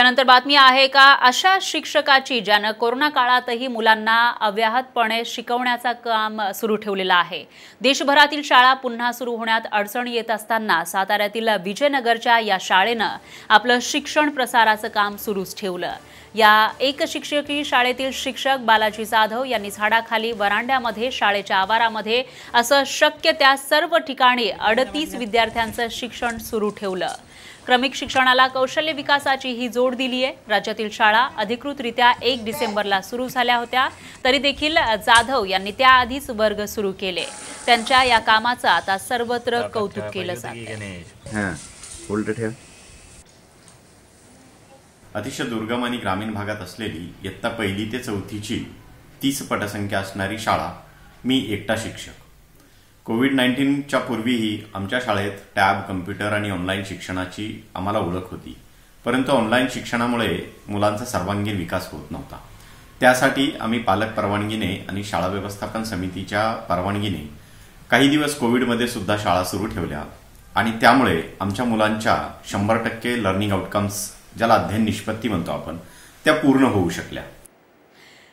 यानंतर बातमी आहे का अशा शिक्षकाची ज्यानं कोरोना काळातही मुलांना अव्याहतपणे शिकवण्याचा काम सुरू ठेवलेला आहे देशभरातील शाळा पुन्हा सुरू होण्यात अडचण येत असताना साताऱ्यातील विजयनगरच्या या शाळेनं आपलं शिक्षण प्रसाराचं काम सुरूच ठेवलं या एक शिक्षकी शाळेतील शिक्षक बालाजी जाधव यांनी झाडाखाली वरांड्यामध्ये शाळेच्या आवारामध्ये असं शक्य त्या सर्व ठिकाणी अडतीस विद्यार्थ्यांचं शिक्षण सुरू ठेवलं क्रमिक शिक्षणाला कौशल्य विकासाची ही जोड दिली आहे राज्यातील शाळा अधिकृतरित्या एक डिसेंबरला सुरू झाल्या होत्या तरी देखील जाधव यांनी त्याआधीच वर्ग सुरू केले त्यांच्या या कामाचं आता सर्वत्र कौतुक केलं जात अतिशय दुर्गम आणि ग्रामीण भागात असलेली इयत्ता पहिली ते चौथीची तीस पटसंख्या असणारी शाळा मी एकटा शिक्षक कोविड नाईन्टीनच्या पूर्वीही आमच्या शाळेत टॅब कम्प्युटर आणि ऑनलाईन शिक्षणाची आम्हाला ओळख होती परंतु ऑनलाईन शिक्षणामुळे मुलांचा सर्वांगीण विकास होत नव्हता त्यासाठी आम्ही पालक परवानगीने आणि शाळा व्यवस्थापन समितीच्या परवानगीने काही दिवस कोविडमध्ये सुद्धा शाळा सुरू ठेवल्या आणि त्यामुळे आमच्या मुलांच्या शंभर टक्के लर्निंग आउटकम्स ज्याला अध्ययन निष्पत्ती म्हणतो आपण त्या पूर्ण होऊ शकल्या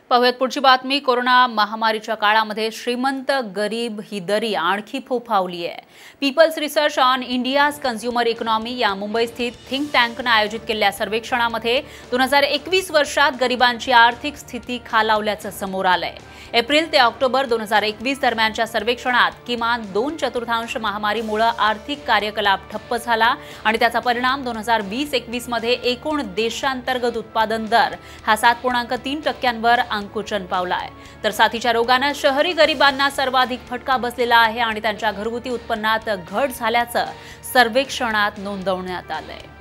पाहूयात पुढची बातमी कोरोना महामारीच्या काळामध्ये श्रीमंत गरीब ही दरी आणखी फोफावली आहे people's research on India's consumer economy या मुंबई स्थित थिंक टँकनं आयोजित केलेल्या सर्वेक्षणामध्ये दोन हजार एकवीस वर्षात गरिबांची आर्थिक स्थिती खालावल्याचं समोर आलं आहे एप्रिल ते ऑक्टोबर दोन हजार एकवीस दरम्यानच्या सर्वेक्षणात किमान दोन चतुर्थांश महामारीमुळं आर्थिक कार्यकलाप ठप्प झाला आणि त्याचा परिणाम दोन हजार वीस एकवीसमध्ये एकूण देशांतर्गत उत्पादन दर हा सात पूर्णांक तीन टक्क्यांवर अंकुचन आहे तर साथीच्या रोगानं शहरी गरिबांना सर्वाधिक फटका बसलेला आहे आणि त्यांच्या घरगुती उत्पन्नात घट झाल्याचं सर्वेक्षणात नोंदवण्यात आहे